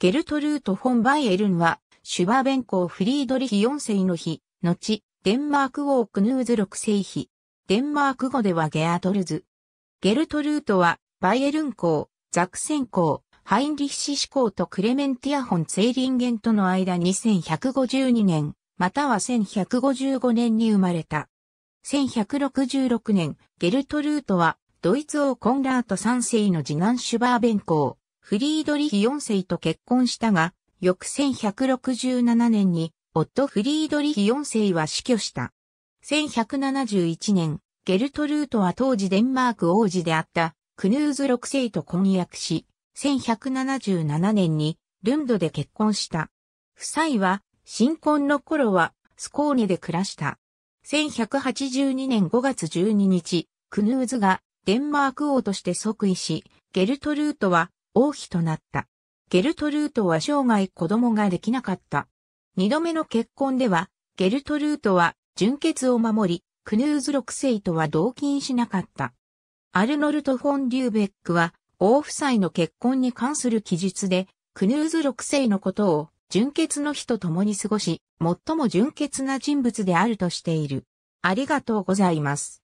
ゲルトルート・フォン・バイエルンは、シュバーベンコー・フリードリヒ4世の日、後、デンマーク王クヌーズ6世妃。デンマーク語ではゲアトルズ。ゲルトルートは、バイエルン公、ザクセン公、ハインリッシ司公とクレメンティアホン・ツェイリンゲンとの間2 1152年、または1155年に生まれた。1166年、ゲルトルートは、ドイツ王コンラート3世の次男シュバーベン公、フリードリヒ4世と結婚したが、翌1167年に、夫フリードリヒ4世は死去した。1171年、ゲルトルートは当時デンマーク王子であった、クヌーズ6世と婚約し、1177年に、ルンドで結婚した。夫妻は、新婚の頃は、スコーネで暮らした。1182年5月12日、クヌーズがデンマーク王として即位し、ゲルトルートは王妃となった。ゲルトルートは生涯子供ができなかった。二度目の結婚では、ゲルトルートは純血を守り、クヌーズ六世とは同金しなかった。アルノルト・フォン・リューベックは、王夫妻の結婚に関する記述で、クヌーズ六世のことを純血の日と共に過ごし、最も純血な人物であるとしている。ありがとうございます。